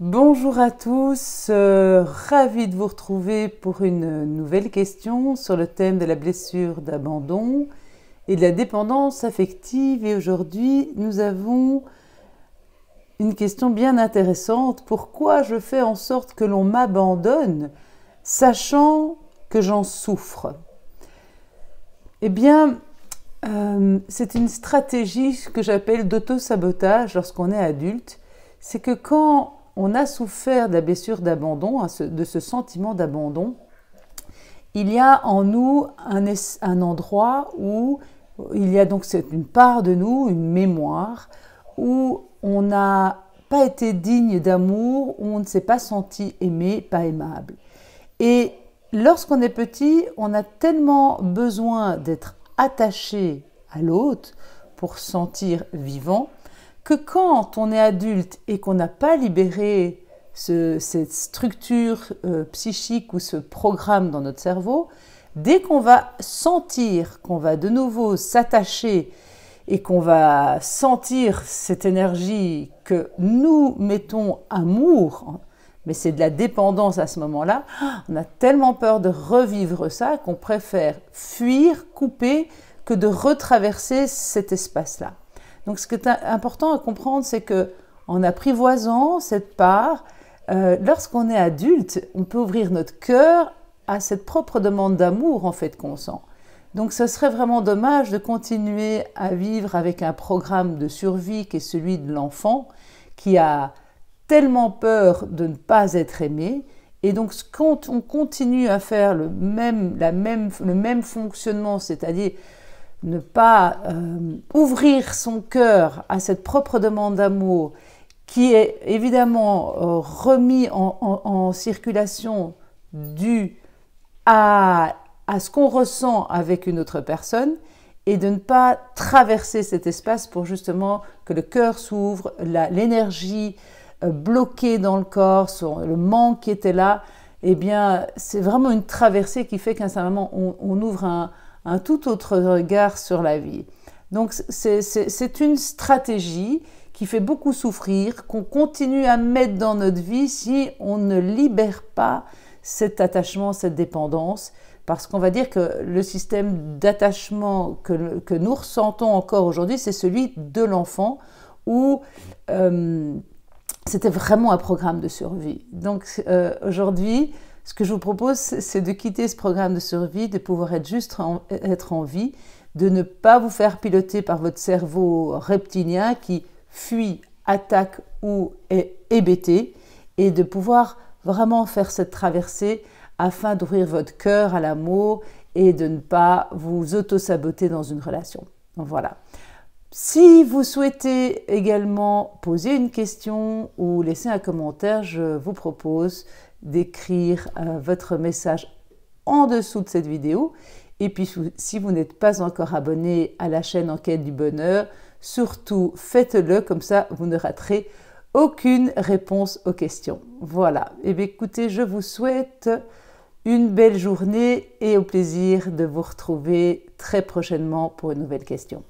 Bonjour à tous, euh, ravi de vous retrouver pour une nouvelle question sur le thème de la blessure d'abandon et de la dépendance affective. Et aujourd'hui, nous avons une question bien intéressante. Pourquoi je fais en sorte que l'on m'abandonne sachant que j'en souffre Eh bien, euh, c'est une stratégie que j'appelle d'auto-sabotage lorsqu'on est adulte. C'est que quand on a souffert de la blessure d'abandon, hein, de ce sentiment d'abandon, il y a en nous un, endroit où il y a donc une part de nous, une mémoire, où on n'a pas été digne d'amour, où on ne s'est pas senti aimé, pas aimable. Et lorsqu'on est petit, on a tellement besoin d'être attaché à l'autre pour sentir vivant que quand on est adulte et qu'on n'a pas libéré cette structure euh, psychique ou ce programme dans notre cerveau, dès qu'on va sentir qu'on va de nouveau s'attacher et qu'on va sentir cette énergie que nous mettons amour, hein, mais c'est de la dépendance à ce moment-là, on a tellement peur de revivre ça qu'on préfère fuir, couper, que de retraverser cet espace-là. Donc ce qui est important à comprendre, c'est que en apprivoisant cette part, euh, lorsqu'on est adulte, on peut ouvrir notre cœur à cette propre demande d'amour en fait qu'on sent. Donc ce serait vraiment dommage de continuer à vivre avec un programme de survie qui est celui de l'enfant qui a tellement peur de ne pas être aimé. Et donc quand on continue à faire le même, le même fonctionnement, c'est-à-dire ne pas euh, ouvrir son cœur à cette propre demande d'amour qui est évidemment euh, remis en, circulation due à, ce qu'on ressent avec une autre personne et de ne pas traverser cet espace pour justement que le cœur s'ouvre, l'énergie euh, bloquée dans le corps, le manque qui était là, eh bien c'est vraiment une traversée qui fait qu'à un certain moment on, on ouvre un, un tout autre regard sur la vie. Donc c'est une stratégie qui fait beaucoup souffrir, qu'on continue à mettre dans notre vie si on ne libère pas cet attachement, cette dépendance, parce qu'on va dire que le système d'attachement que, nous ressentons encore aujourd'hui, c'est celui de l'enfant, où euh, c'était vraiment un programme de survie. Donc euh, aujourd'hui, ce que je vous propose, c'est de quitter ce programme de survie, de pouvoir être juste, être en vie, de ne pas vous faire piloter par votre cerveau reptilien qui fuit, attaque ou est hébété, et de pouvoir vraiment faire cette traversée afin d'ouvrir votre cœur à l'amour et de ne pas vous auto-saboter dans une relation. voilà. Si vous souhaitez également poser une question ou laisser un commentaire, je vous propose d'écrire euh, votre message en dessous de cette vidéo. Et puis, si vous n'êtes pas encore abonné à la chaîne Enquête du Bonheur, surtout faites-le, comme ça vous ne raterez aucune réponse aux questions. Voilà. Et eh bien, écoutez, je vous souhaite une belle journée et au plaisir de vous retrouver très prochainement pour une nouvelle question.